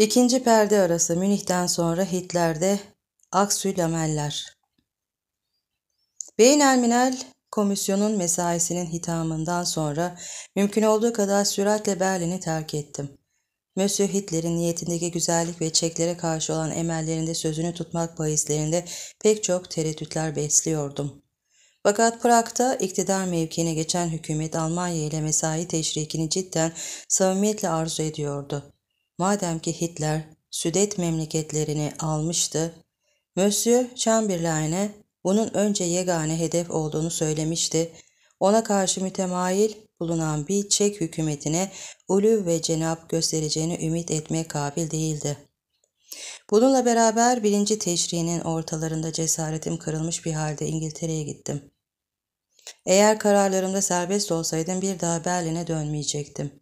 İkinci perde arası Münih'ten sonra Hitler'de Aksü Lameller. Beynelminel komisyonun mesaisinin hitamından sonra mümkün olduğu kadar süratle Berlin'i terk ettim. Monsieur Hitler'in niyetindeki güzellik ve çeklere karşı olan emellerinde sözünü tutmak bahislerinde pek çok tereddütler besliyordum. Fakat Prag'da iktidar mevkiine geçen hükümet Almanya ile mesai teşrikini cidden samimiyetle arzu ediyordu. Madem ki Hitler Südet memleketlerini almıştı, Monsieur Chamberlain'e bunun önce yegane hedef olduğunu söylemişti. Ona karşı mütemayil bulunan bir Çek hükümetine ulu ve cenap göstereceğini ümit etmeye kabil değildi. Bununla beraber birinci teşriğinin ortalarında cesaretim kırılmış bir halde İngiltere'ye gittim. Eğer kararlarımda serbest olsaydım bir daha Berlin'e dönmeyecektim.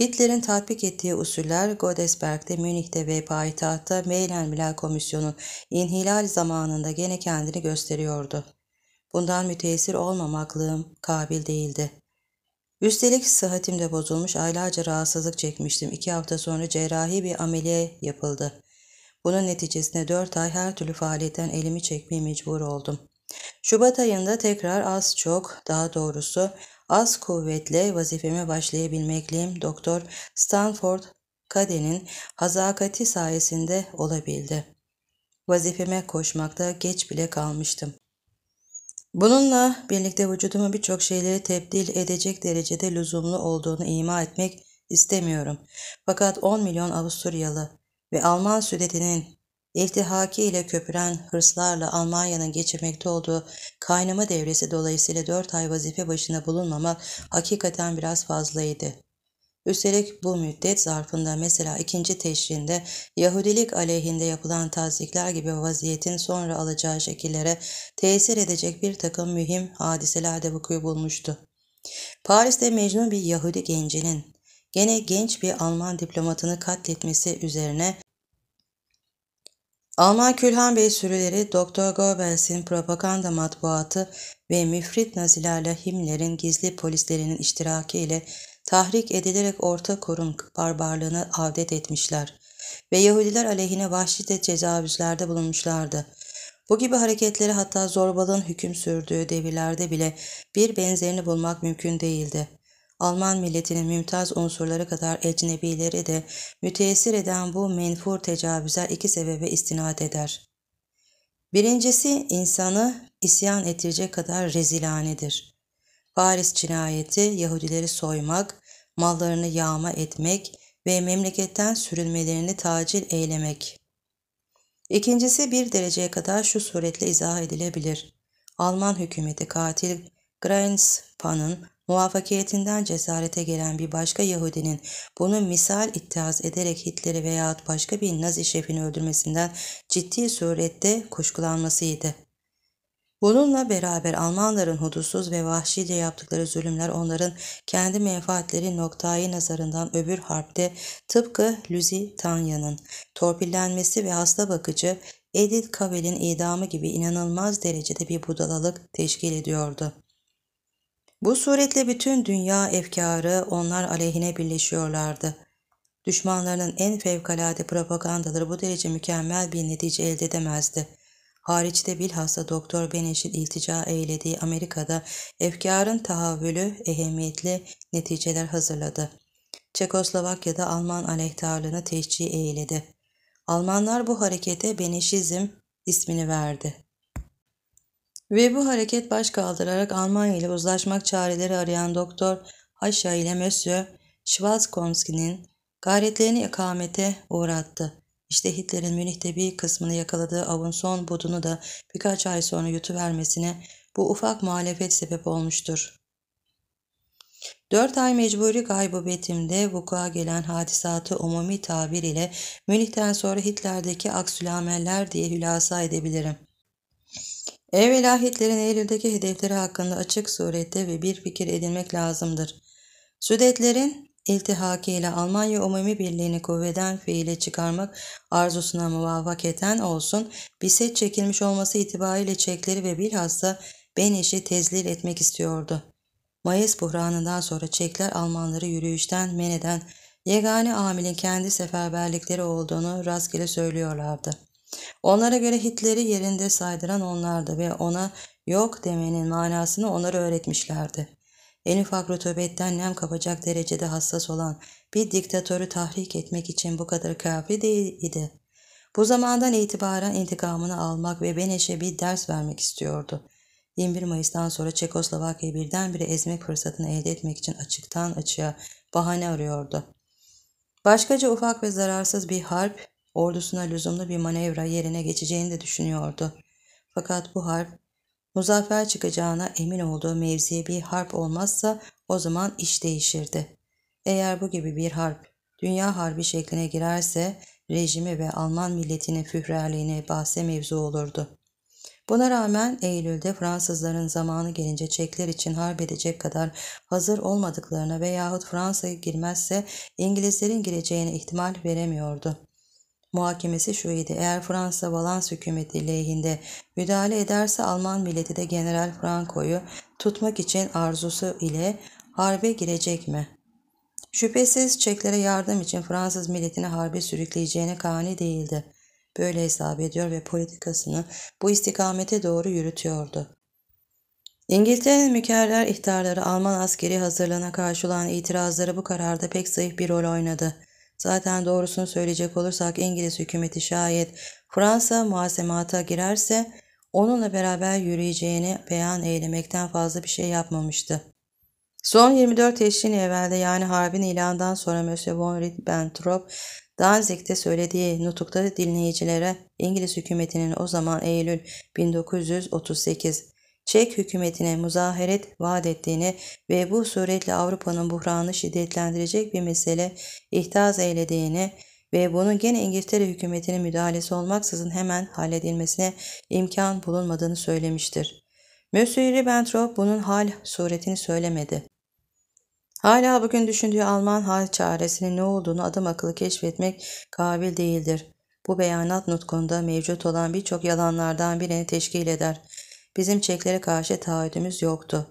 Hitler'in tatbik ettiği usuller Godesberg'de, Münih'te ve payitahtta Meylen Milal Komisyonu inhilal zamanında gene kendini gösteriyordu. Bundan müteessir olmamaklığım kabil değildi. Üstelik sıhhatim de bozulmuş aylarca rahatsızlık çekmiştim. İki hafta sonra cerrahi bir ameliye yapıldı. Bunun neticesinde dört ay her türlü faaliyetten elimi çekmeye mecbur oldum. Şubat ayında tekrar az çok, daha doğrusu az kuvvetle vazifeme başlayabilmekliyim. Doktor Stanford Kade'nin hazakati sayesinde olabildi. Vazifeme koşmakta geç bile kalmıştım. Bununla birlikte vücuduma birçok şeyleri tebdil edecek derecede lüzumlu olduğunu ima etmek istemiyorum. Fakat 10 milyon Avusturyalı ve Alman südetinin İftihaki ile köpüren hırslarla Almanya'nın geçirmekte olduğu kaynama devresi dolayısıyla dört ay vazife başına bulunmamak hakikaten biraz fazlaydı. Üstelik bu müddet zarfında mesela ikinci teşrinde Yahudilik aleyhinde yapılan tasdikler gibi vaziyetin sonra alacağı şekillere tesir edecek bir takım mühim hadiseler de vuku bulmuştu. Paris'te mecnun bir Yahudi gencinin gene genç bir Alman diplomatını katletmesi üzerine Alman Külhan Bey sürüleri Dr. Goebbels'in propaganda matbuatı ve müfrit nazilerle Himler'in gizli polislerinin iştirakiyle tahrik edilerek orta korun barbarlığını adet etmişler ve Yahudiler aleyhine vahşice tecavüzlerde bulunmuşlardı. Bu gibi hareketleri hatta zorbalığın hüküm sürdüğü devirlerde bile bir benzerini bulmak mümkün değildi. Alman milletinin mümtaz unsurları kadar ecnebileri de müteessir eden bu menfur tecavüze iki sebebe istinad eder. Birincisi insanı isyan ettirecek kadar rezilanedir. Paris cinayeti Yahudileri soymak, mallarını yağma etmek ve memleketten sürülmelerini tacil eylemek. İkincisi bir dereceye kadar şu suretle izah edilebilir. Alman hükümeti katil Grenzpan'ın Muvaffakiyetinden cesarete gelen bir başka Yahudinin bunu misal ittihaz ederek Hitler'i veyahut başka bir Nazi şefini öldürmesinden ciddi surette kuşkulanmasıydı. Bununla beraber Almanların hudutsuz ve vahşice yaptıkları zulümler onların kendi menfaatleri noktayı nazarından öbür harpte tıpkı Lusitanya'nın torpillenmesi ve hasta bakıcı Edith Cavell'in idamı gibi inanılmaz derecede bir budalalık teşkil ediyordu. Bu suretle bütün dünya efkarı onlar aleyhine birleşiyorlardı. Düşmanlarının en fevkalade propagandaları bu derece mükemmel bir netice elde edemezdi. Hariçte bilhassa Doktor Bennett'in iltica eylediği Amerika'da efkarın tahavvülü ehemmiyetli neticeler hazırladı. Çekoslovakya'da Alman aleyhtarlığını teşcih eyledi. Almanlar bu harekete Beneşizm ismini verdi. Ve bu hareket baş kaldırarak Almanya ile uzlaşmak çareleri arayan Doktor Haşa ile Monsieur Schwarzkowski'nin gayretlerini ikamete uğrattı. İşte Hitler'in Münih'te bir kısmını yakaladığı avın son budunu da birkaç ay sonra yutuvermesine bu ufak muhalefet sebep olmuştur. Dört ay mecburi gaybubetimde vuku'a gelen hadisatı umumi tabir ile Münih'ten sonra Hitler'deki aksülameller diye hülasa edebilirim. Ev ilahitlerin Eylül'deki hedefleri hakkında açık surette ve bir fikir edinmek lazımdır. Südetlerin iltihaki ile Almanya Umumi Birliği'ni kuvveden fiile çıkarmak arzusuna muvaffaketen olsun, biset çekilmiş olması itibariyle Çekleri ve bilhassa Beniş'i tezlil etmek istiyordu. Mayıs buhranından sonra Çekler Almanları yürüyüşten men eden yegane amilin kendi seferberlikleri olduğunu rastgele söylüyorlardı. Onlara göre Hitler'i yerinde saydıran onlardı ve ona yok demenin manasını onlara öğretmişlerdi. En ufak rutubetten nem kapacak derecede hassas olan bir diktatörü tahrik etmek için bu kadar kafi değildi. Bu zamandan itibaren intikamını almak ve Beneş'e bir ders vermek istiyordu. 21 Mayıs'tan sonra Çekoslovakya'yı birdenbire ezmek fırsatını elde etmek için açıktan açığa bahane arıyordu. Başkaca ufak ve zararsız bir harp ordusuna lüzumlu bir manevra yerine geçeceğini de düşünüyordu. Fakat bu harp muzaffer çıkacağına emin olduğu mevziye bir harp olmazsa o zaman iş değişirdi. Eğer bu gibi bir harp dünya harbi şekline girerse rejimi ve Alman milletinin führerliğini bahse mevzu olurdu. Buna rağmen Eylül'de Fransızların zamanı gelince Çekler için harp edecek kadar hazır olmadıklarına veyahut Fransa'ya girmezse İngilizlerin gireceğine ihtimal veremiyordu muhakemesi şuydu. Eğer Fransa Valans hükümeti lehinde müdahale ederse Alman milleti de General Franco'yu tutmak için arzusu ile harbe girecek mi? Şüphesiz Çeklere yardım için Fransız milletini harbe sürükleyeceğine kani değildi. Böyle hesap ediyor ve politikasını bu istikamete doğru yürütüyordu. İngiltere'nin mükerrer ihtarları Alman askeri hazırlığına karşı olan itirazları bu kararda pek zayıf bir rol oynadı. Zaten doğrusunu söyleyecek olursak İngiliz hükümeti şayet Fransa muhasemata girerse onunla beraber yürüyeceğini beyan eylemekten fazla bir şey yapmamıştı. Son 24 Teşrin evvelde yani harbin ilanından sonra Monsieur von Ribbentrop Danzig'de söylediği nutukta dinleyicilere İngiliz hükümetinin o zaman Eylül 1938 Çek hükümetine muzaheret vaat ettiğini ve bu suretle Avrupa'nın buhranını şiddetlendirecek bir mesele ihtaz eylediğini ve bunun gene İngiltere hükümetinin müdahalesi olmaksızın hemen halledilmesine imkan bulunmadığını söylemiştir. Monsieur Ribbentrop bunun hal suretini söylemedi. Hala bugün düşündüğü Alman hal çaresinin ne olduğunu adım akıllı keşfetmek kabil değildir. Bu beyanat nutkunda mevcut olan birçok yalanlardan birini teşkil eder. Bizim Çeklere karşı taahhüdümüz yoktu.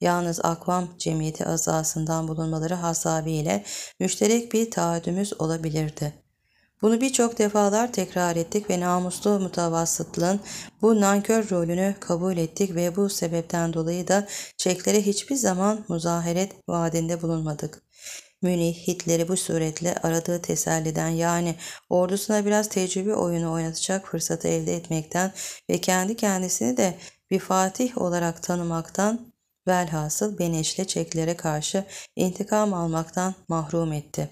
Yalnız akvam cemiyeti azasından bulunmaları hasabiyle müşterek bir taahhüdümüz olabilirdi. Bunu birçok defalar tekrar ettik ve namuslu mutavassıtlığın bu nankör rolünü kabul ettik ve bu sebepten dolayı da Çeklere hiçbir zaman muzaheret vaadinde bulunmadık. Münih Hitler'i bu suretle aradığı teselliden yani ordusuna biraz tecrübe oyunu oynatacak fırsatı elde etmekten ve kendi kendisini de bir fatih olarak tanımaktan velhasıl beni çeklere karşı intikam almaktan mahrum etti.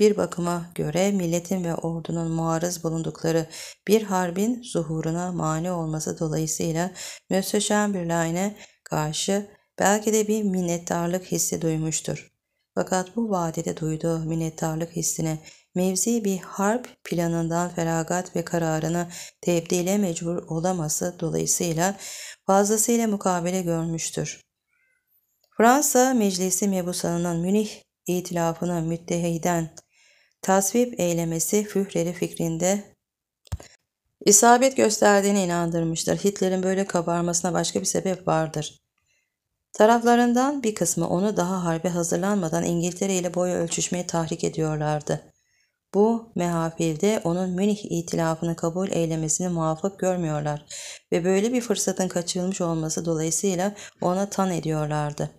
Bir bakıma göre milletin ve ordunun muarız bulundukları bir harbin zuhuruna mani olması dolayısıyla Mösyö Chamberlain'e karşı belki de bir minnettarlık hissi duymuştur. Fakat bu vadede duyduğu minnettarlık hissine mevzi bir harp planından feragat ve kararını tebdile mecbur olaması dolayısıyla fazlasıyla mukabele görmüştür. Fransa Meclisi mebusanının Münih itilafını müttehiden tasvip eylemesi Führer'i fikrinde isabet gösterdiğine inandırmıştır. Hitler'in böyle kabarmasına başka bir sebep vardır. Taraflarından bir kısmı onu daha harbe hazırlanmadan İngiltere ile boyu ölçüşmeye tahrik ediyorlardı. Bu mehafilde onun Münih itilafını kabul eylemesini muvafık görmüyorlar ve böyle bir fırsatın kaçırılmış olması dolayısıyla ona tan ediyorlardı.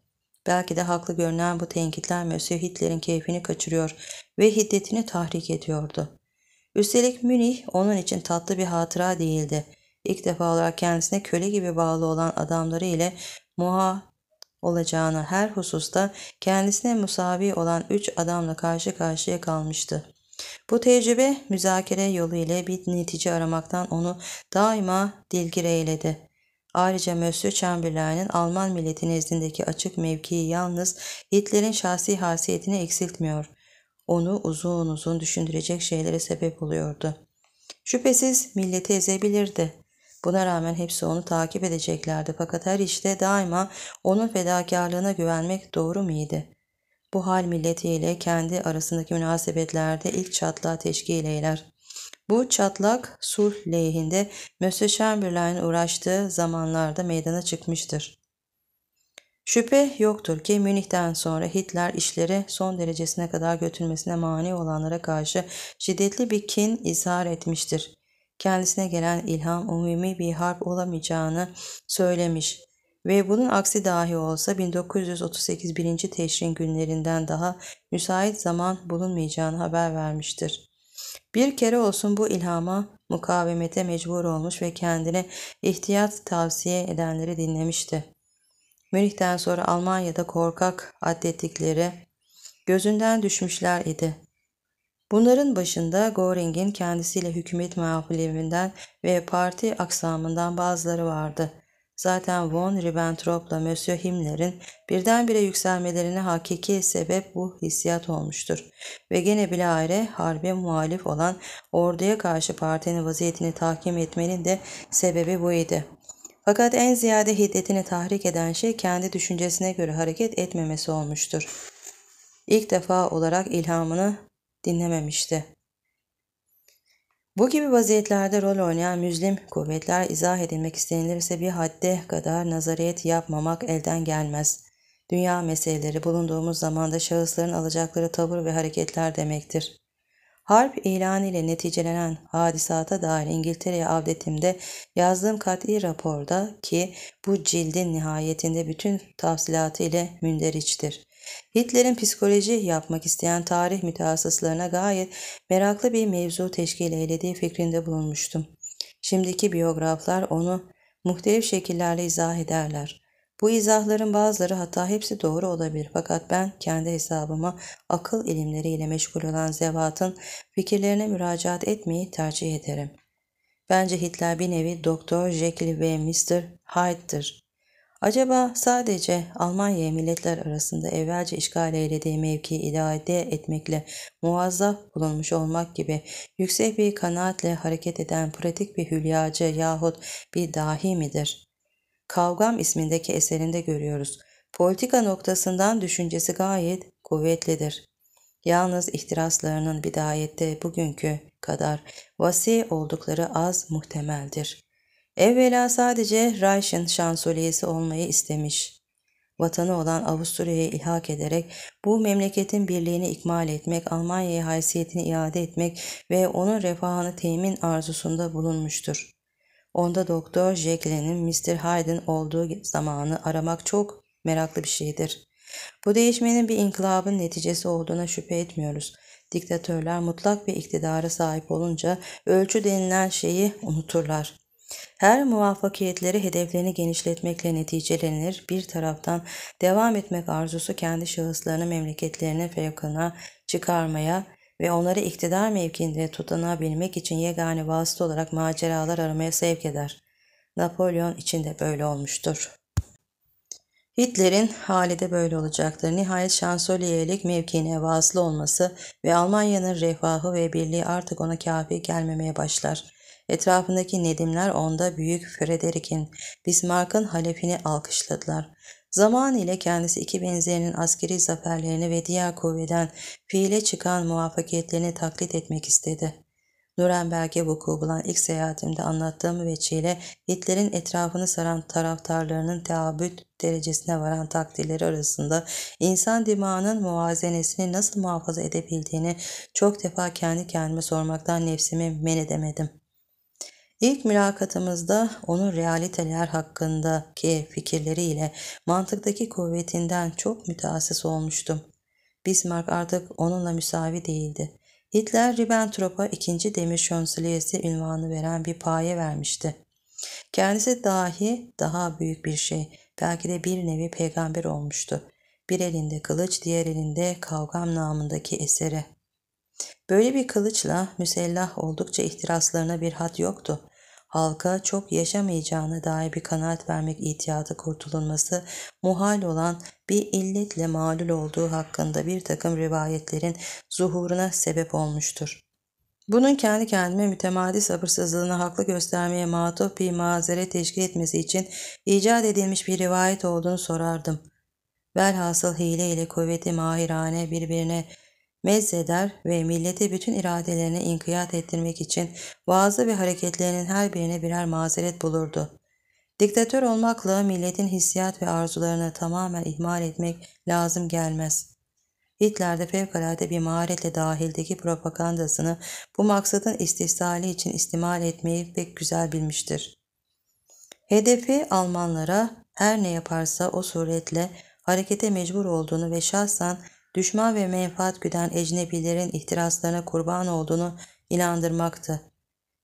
Belki de haklı görünen bu tenkitler Mösyö Hitler'in keyfini kaçırıyor ve hiddetini tahrik ediyordu. Üstelik Münih onun için tatlı bir hatıra değildi. İlk defa olarak kendisine köle gibi bağlı olan adamları ile muha olacağını her hususta kendisine musavi olan üç adamla karşı karşıya kalmıştı. Bu tecrübe müzakere yolu ile bir netice aramaktan onu daima dilgir eyledi. Ayrıca Mösyö Chamberlain'in Alman milleti nezdindeki açık mevkii yalnız Hitler'in şahsi hasiyetini eksiltmiyor. Onu uzun uzun düşündürecek şeylere sebep oluyordu. Şüphesiz milleti ezebilirdi. Buna rağmen hepsi onu takip edeceklerdi fakat her işte daima onun fedakarlığına güvenmek doğru muydu? Bu hal milletiyle kendi arasındaki münasebetlerde ilk çatlağı teşkil eyler. Bu çatlak sulh lehinde Mösyö Chamberlain'in uğraştığı zamanlarda meydana çıkmıştır. Şüphe yoktur ki Münih'ten sonra Hitler işleri son derecesine kadar götürmesine mani olanlara karşı şiddetli bir kin izhar etmiştir. Kendisine gelen ilham umumi bir harp olamayacağını söylemiş. Ve bunun aksi dahi olsa 1938 birinci Teşrin günlerinden daha müsait zaman bulunmayacağını haber vermiştir. Bir kere olsun bu ilhama mukavemete mecbur olmuş ve kendine ihtiyat tavsiye edenleri dinlemişti. Münih'ten sonra Almanya'da korkak adettikleri gözünden düşmüşler idi. Bunların başında Göring'in kendisiyle hükümet muhaliflerinden ve parti aksamından bazıları vardı. Zaten von Ribbentrop'la Monsieur Himmler'in birdenbire yükselmelerine hakiki sebep bu hissiyat olmuştur. Ve gene bile ayrı harbe muhalif olan orduya karşı partinin vaziyetini tahkim etmenin de sebebi buydu. Fakat en ziyade hiddetini tahrik eden şey kendi düşüncesine göre hareket etmemesi olmuştur. İlk defa olarak ilhamını dinlememişti. Bu gibi vaziyetlerde rol oynayan müzlim kuvvetler izah edilmek istenilirse bir hadde kadar nazariyet yapmamak elden gelmez. Dünya meseleleri bulunduğumuz zamanda şahısların alacakları tavır ve hareketler demektir. Harp ilanı ile neticelenen hadisata dair İngiltere'ye avdetimde yazdığım kat'i raporda ki bu cildin nihayetinde bütün tafsilatı ile münderiçtir. Hitler'in psikoloji yapmak isteyen tarih mütehassıslarına gayet meraklı bir mevzu teşkil eylediği fikrinde bulunmuştum. Şimdiki biyograflar onu muhtelif şekillerle izah ederler. Bu izahların bazıları hatta hepsi doğru olabilir fakat ben kendi hesabıma akıl ilimleriyle meşgul olan zevatın fikirlerine müracaat etmeyi tercih ederim. Bence Hitler bir nevi Doktor Jekyll ve Mr. Hyde'dir. Acaba sadece Almanya milletler arasında evvelce işgal eylediği mevkiyi idare etmekle muazzaf bulunmuş olmak gibi yüksek bir kanaatle hareket eden pratik bir hülyacı yahut bir dahi midir? Kavgam ismindeki eserinde görüyoruz. Politika noktasından düşüncesi gayet kuvvetlidir. Yalnız ihtiraslarının bidayette bugünkü kadar vasi oldukları az muhtemeldir. Evvela sadece Reich'in şansölyesi olmayı istemiş. Vatanı olan Avusturya'yı ilhak ederek bu memleketin birliğini ikmal etmek, Almanya'ya haysiyetini iade etmek ve onun refahını temin arzusunda bulunmuştur. Onda Doktor Jekyll'in Mr. Hyde'in olduğu zamanı aramak çok meraklı bir şeydir. Bu değişmenin bir inkılabın neticesi olduğuna şüphe etmiyoruz. Diktatörler mutlak bir iktidara sahip olunca ölçü denilen şeyi unuturlar. Her muvaffakiyetleri hedeflerini genişletmekle neticelenir. Bir taraftan devam etmek arzusu kendi şahıslarını memleketlerine fevkına çıkarmaya ve onları iktidar mevkinde tutunabilmek için yegane vasıta olarak maceralar aramaya sevk eder. Napolyon için de böyle olmuştur. Hitler'in hali de böyle olacaktır. Nihayet şansölyelik mevkiine vasıl olması ve Almanya'nın refahı ve birliği artık ona kafi gelmemeye başlar. Etrafındaki nedimler onda büyük Frederick'in, Bismarck'ın halefini alkışladılar. Zaman ile kendisi iki benzerinin askeri zaferlerini ve diğer kuvveden fiile çıkan muvaffakiyetlerini taklit etmek istedi. Nuremberg'e vuku bulan ilk seyahatimde anlattığım veçiyle Hitler'in etrafını saran taraftarlarının teabüt derecesine varan takdirleri arasında insan dimağının muazenesini nasıl muhafaza edebildiğini çok defa kendi kendime sormaktan nefsimi men edemedim.'' İlk mülakatımızda onun realiteler hakkındaki fikirleriyle mantıktaki kuvvetinden çok müteassis olmuştum. Bismarck artık onunla müsavi değildi. Hitler Ribbentrop'a ikinci demir şönsülyesi ünvanı veren bir paye vermişti. Kendisi dahi daha büyük bir şey, belki de bir nevi peygamber olmuştu. Bir elinde kılıç, diğer elinde kavgam namındaki eseri. Böyle bir kılıçla müsellah oldukça ihtiraslarına bir had yoktu halka çok yaşamayacağına dair bir kanaat vermek ihtiyatı kurtulunması muhal olan bir illetle malul olduğu hakkında bir takım rivayetlerin zuhuruna sebep olmuştur. Bunun kendi kendime mütemadi sabırsızlığını haklı göstermeye matop bir mazeret teşkil etmesi için icat edilmiş bir rivayet olduğunu sorardım. Velhasıl hile ile kuvveti mahirane birbirine mezzeder ve milleti bütün iradelerine inkiyat ettirmek için vaazı ve hareketlerinin her birine birer mazeret bulurdu. Diktatör olmakla milletin hissiyat ve arzularını tamamen ihmal etmek lazım gelmez. Hitler de fevkalade bir maharetle dahildeki propagandasını bu maksadın istisali için istimal etmeyi pek güzel bilmiştir. Hedefi Almanlara her ne yaparsa o suretle harekete mecbur olduğunu ve şahsen düşman ve menfaat güden ecnebilerin ihtiraslarına kurban olduğunu inandırmaktı.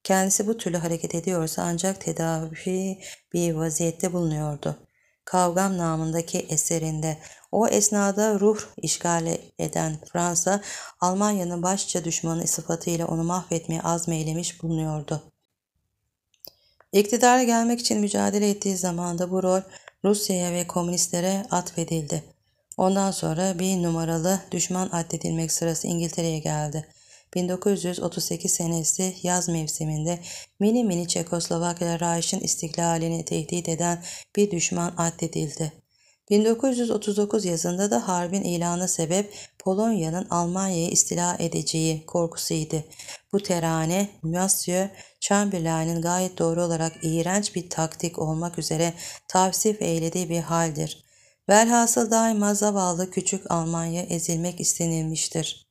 Kendisi bu türlü hareket ediyorsa ancak tedavi bir vaziyette bulunuyordu. Kavgam namındaki eserinde o esnada ruh işgal eden Fransa, Almanya'nın başça düşmanı sıfatıyla onu mahvetmeye azmeylemiş bulunuyordu. İktidara gelmek için mücadele ettiği zamanda bu rol Rusya'ya ve komünistlere atfedildi. Ondan sonra bir numaralı düşman addedilmek sırası İngiltere'ye geldi. 1938 senesi yaz mevsiminde mini mini Çekoslovakya Reiş'in istiklalini tehdit eden bir düşman addedildi. 1939 yazında da harbin ilanı sebep Polonya'nın Almanya'yı istila edeceği korkusuydu. Bu terane Monsieur Chamberlain'in gayet doğru olarak iğrenç bir taktik olmak üzere tavsif eylediği bir haldir. Velhasıl daima zavallı küçük Almanya ezilmek istenilmiştir.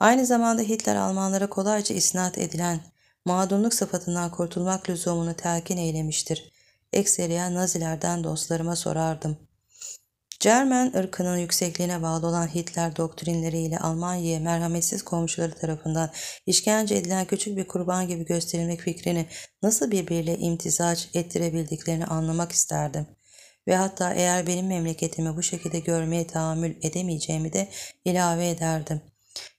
Aynı zamanda Hitler Almanlara kolayca isnat edilen mağdurluk sıfatından kurtulmak lüzumunu telkin eylemiştir. Ekseriyen Nazilerden dostlarıma sorardım. Cermen ırkının yüksekliğine bağlı olan Hitler doktrinleriyle Almanya'ya merhametsiz komşuları tarafından işkence edilen küçük bir kurban gibi gösterilmek fikrini nasıl birbiriyle imtizaç ettirebildiklerini anlamak isterdim.'' ve hatta eğer benim memleketimi bu şekilde görmeye tahammül edemeyeceğimi de ilave ederdim.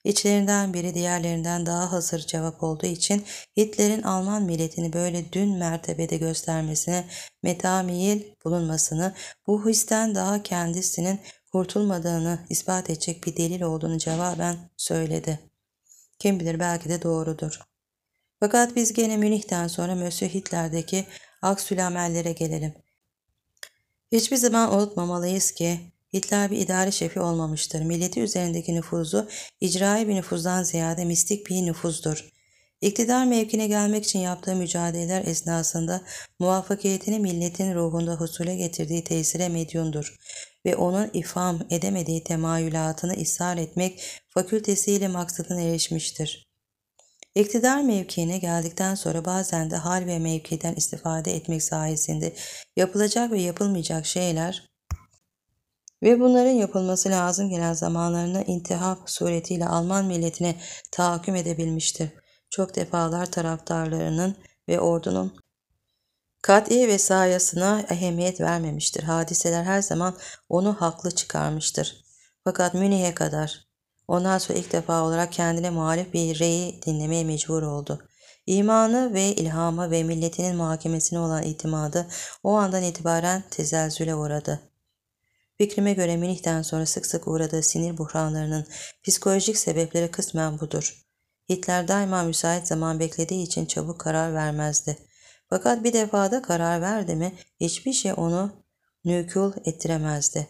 İçlerinden biri diğerlerinden daha hazır cevap olduğu için Hitler'in Alman milletini böyle dün mertebede göstermesine metamiyil bulunmasını, bu histen daha kendisinin kurtulmadığını ispat edecek bir delil olduğunu cevaben söyledi. Kim bilir belki de doğrudur. Fakat biz gene Münih'ten sonra Mösyö Hitler'deki aksülamellere gelelim. Hiçbir zaman unutmamalıyız ki Hitler bir idare şefi olmamıştır. Milleti üzerindeki nüfuzu icraî bir nüfuzdan ziyade mistik bir nüfuzdur. İktidar mevkine gelmek için yaptığı mücadeleler esnasında muvaffakiyetini milletin ruhunda husule getirdiği tesire medyundur ve onun ifam edemediği temayülatını ısrar etmek fakültesiyle maksadına erişmiştir. İktidar mevkiine geldikten sonra bazen de hal ve mevkiden istifade etmek sayesinde yapılacak ve yapılmayacak şeyler ve bunların yapılması lazım gelen zamanlarına intihap suretiyle Alman milletine tahakküm edebilmiştir. Çok defalar taraftarlarının ve ordunun kat'i vesayasına ehemmiyet vermemiştir. Hadiseler her zaman onu haklı çıkarmıştır. Fakat Münih'e kadar Ondan sonra ilk defa olarak kendine muhalif bir reyi dinlemeye mecbur oldu. İmanı ve ilhamı ve milletinin muhakemesine olan itimadı o andan itibaren tezelzüle uğradı. Fikrime göre Münih'ten sonra sık sık uğradığı sinir buhranlarının psikolojik sebepleri kısmen budur. Hitler daima müsait zaman beklediği için çabuk karar vermezdi. Fakat bir defada karar verdi mi hiçbir şey onu nükül ettiremezdi.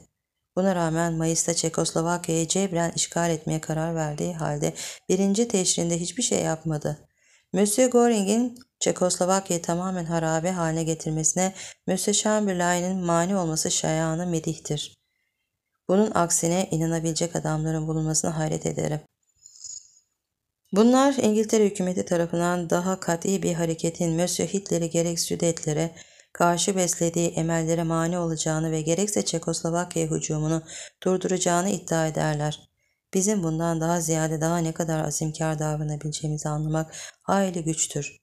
Buna rağmen Mayıs'ta Çekoslovakya'yı cebren işgal etmeye karar verdiği halde birinci teşrinde hiçbir şey yapmadı. Monsieur Göring'in Çekoslovakya'yı tamamen harabe haline getirmesine Monsieur Chamberlain'in mani olması şayanı medihtir. Bunun aksine inanabilecek adamların bulunmasına hayret ederim. Bunlar İngiltere hükümeti tarafından daha kat'i bir hareketin Monsieur Hitler'i gerek Sudetlere, karşı beslediği emellere mani olacağını ve gerekse Çekoslovakya hücumunu durduracağını iddia ederler. Bizim bundan daha ziyade daha ne kadar azimkar davranabileceğimizi anlamak hayli güçtür.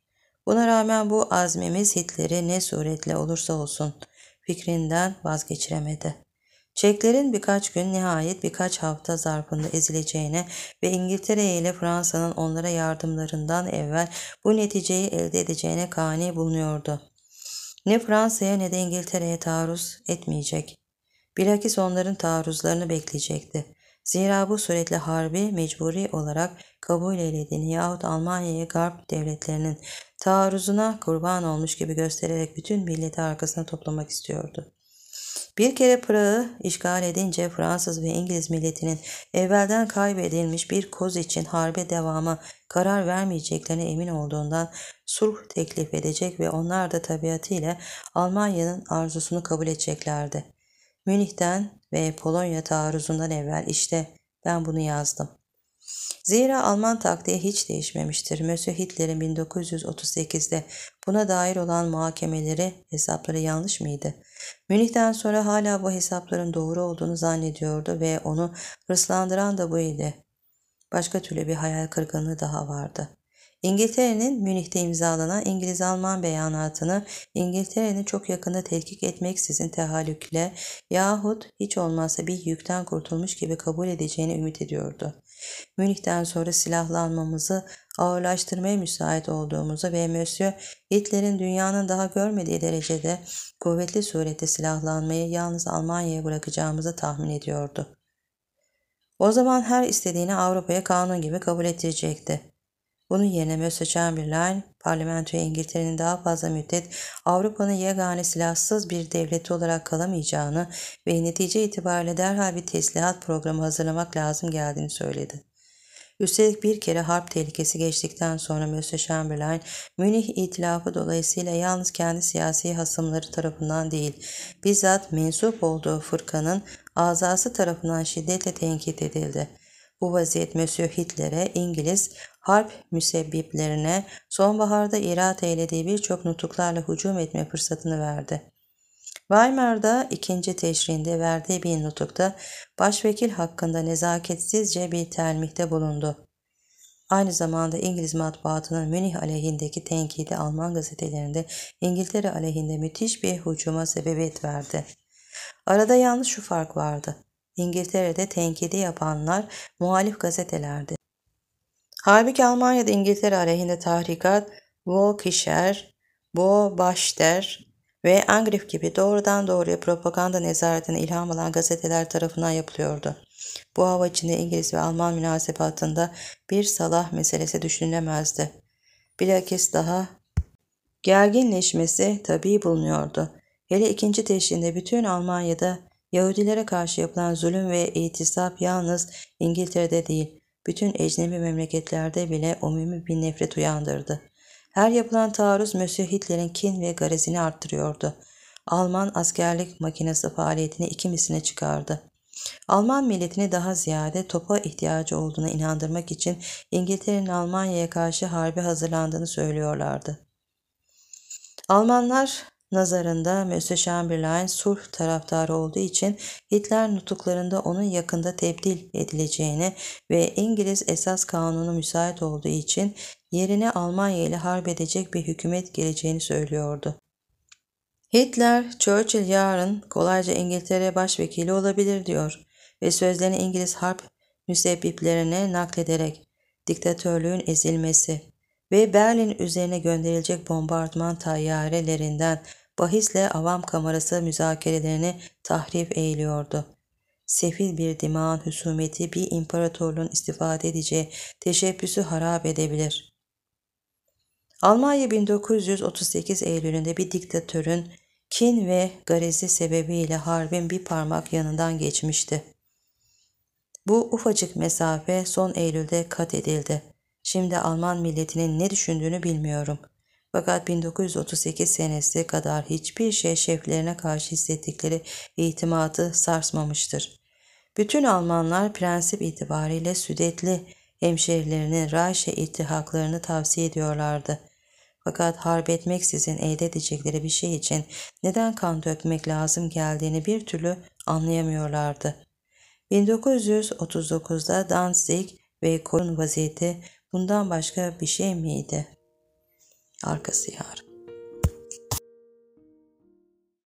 Buna rağmen bu azmimiz Hitler'i ne suretle olursa olsun fikrinden vazgeçiremedi. Çeklerin birkaç gün nihayet birkaç hafta zarfında ezileceğine ve İngiltere ile Fransa'nın onlara yardımlarından evvel bu neticeyi elde edeceğine kani bulunuyordu. Ne Fransa'ya ne de İngiltere'ye taarruz etmeyecek. Bilakis onların taarruzlarını bekleyecekti. Zira bu suretle harbi mecburi olarak kabul eylediğini yahut Almanya'ya Garp devletlerinin taarruzuna kurban olmuş gibi göstererek bütün milleti arkasına toplamak istiyordu. Bir kere Prag'ı işgal edince Fransız ve İngiliz milletinin evvelden kaybedilmiş bir koz için harbe devama karar vermeyeceklerine emin olduğundan sulh teklif edecek ve onlar da tabiatıyla Almanya'nın arzusunu kabul edeceklerdi. Münih'ten ve Polonya taarruzundan evvel işte ben bunu yazdım. Zira Alman taktiği hiç değişmemiştir. Mösyö Hitler'in 1938'de buna dair olan muhakemeleri, hesapları yanlış mıydı?'' Münih'ten sonra hala bu hesapların doğru olduğunu zannediyordu ve onu hırslandıran da buydu. Başka türlü bir hayal kırgınlığı daha vardı. İngiltere'nin Münih'te imzalanan İngiliz-Alman beyanatını İngiltere'nin çok yakında tetkik etmeksizin tehallükle yahut hiç olmazsa bir yükten kurtulmuş gibi kabul edeceğini ümit ediyordu. Münih'ten sonra silahlanmamızı ağırlaştırmaya müsait olduğumuzu ve Monsieur Hitler'in dünyanın daha görmediği derecede kuvvetli surette silahlanmayı yalnız Almanya'ya bırakacağımızı tahmin ediyordu. O zaman her istediğini Avrupa'ya kanun gibi kabul edecekti. Bunun yerine Mesut Chamberlain parlamentoya İngiltere'nin daha fazla müddet Avrupa'nın yegane silahsız bir devleti olarak kalamayacağını ve netice itibariyle derhal bir teslihat programı hazırlamak lazım geldiğini söyledi. Üstelik bir kere harp tehlikesi geçtikten sonra Mösyö Chamberlain, Münih itilafı dolayısıyla yalnız kendi siyasi hasımları tarafından değil, bizzat mensup olduğu fırkanın azası tarafından şiddetle tenkit edildi. Bu vaziyet Mösyö Hitler'e İngiliz harp müsebbiplerine sonbaharda irat eylediği birçok nutuklarla hücum etme fırsatını verdi. Weimar'da ikinci teşrinde verdiği bir nutukta başvekil hakkında nezaketsizce bir telmihte bulundu. Aynı zamanda İngiliz matbaatının Münih aleyhindeki tenkidi Alman gazetelerinde İngiltere aleyhinde müthiş bir hücuma sebebiyet verdi. Arada yalnız şu fark vardı. İngiltere'de tenkidi yapanlar muhalif gazetelerdi. Halbuki Almanya'da İngiltere aleyhinde tahrikat Wo Kischer, Bo Başter ve Angriff gibi doğrudan doğruya propaganda nezaretine ilham alan gazeteler tarafından yapılıyordu. Bu hava içinde İngiliz ve Alman münasebatında bir salah meselesi düşünülemezdi. Bilakis daha gerginleşmesi tabii bulunuyordu. Hele ikinci teşhinde bütün Almanya'da Yahudilere karşı yapılan zulüm ve itisap yalnız İngiltere'de değil, bütün ecnebi memleketlerde bile umumi bir nefret uyandırdı. Her yapılan taarruz Mösyö Hitler'in kin ve garezini arttırıyordu. Alman askerlik makinesi faaliyetini iki misline çıkardı. Alman milletini daha ziyade topa ihtiyacı olduğuna inandırmak için İngiltere'nin Almanya'ya karşı harbi hazırlandığını söylüyorlardı. Almanlar nazarında Mösyö birlein sulh taraftarı olduğu için Hitler nutuklarında onun yakında tebdil edileceğini ve İngiliz esas kanunu müsait olduğu için yerine Almanya ile harp edecek bir hükümet geleceğini söylüyordu. Hitler, Churchill yarın kolayca İngiltere başvekili olabilir diyor ve sözlerini İngiliz harp müsebbiplerine naklederek diktatörlüğün ezilmesi ve Berlin üzerine gönderilecek bombardıman tayyarelerinden bahisle avam kamerası müzakerelerini tahrif eğiliyordu. Sefil bir dimağın husumeti bir imparatorluğun istifade edeceği teşebbüsü harap edebilir. Almanya 1938 Eylül'ünde bir diktatörün kin ve garezi sebebiyle harbin bir parmak yanından geçmişti. Bu ufacık mesafe son Eylül'de kat edildi. Şimdi Alman milletinin ne düşündüğünü bilmiyorum.'' Fakat 1938 senesi kadar hiçbir şey şeflerine karşı hissettikleri itimatı sarsmamıştır. Bütün Almanlar prensip itibariyle Südetli hemşerilerine Rayşe itihaklarını tavsiye ediyorlardı. Fakat harp etmeksizin elde edecekleri bir şey için neden kan dökmek lazım geldiğini bir türlü anlayamıyorlardı. 1939'da Danzig ve Korun vaziyeti bundan başka bir şey miydi? Arkası yar.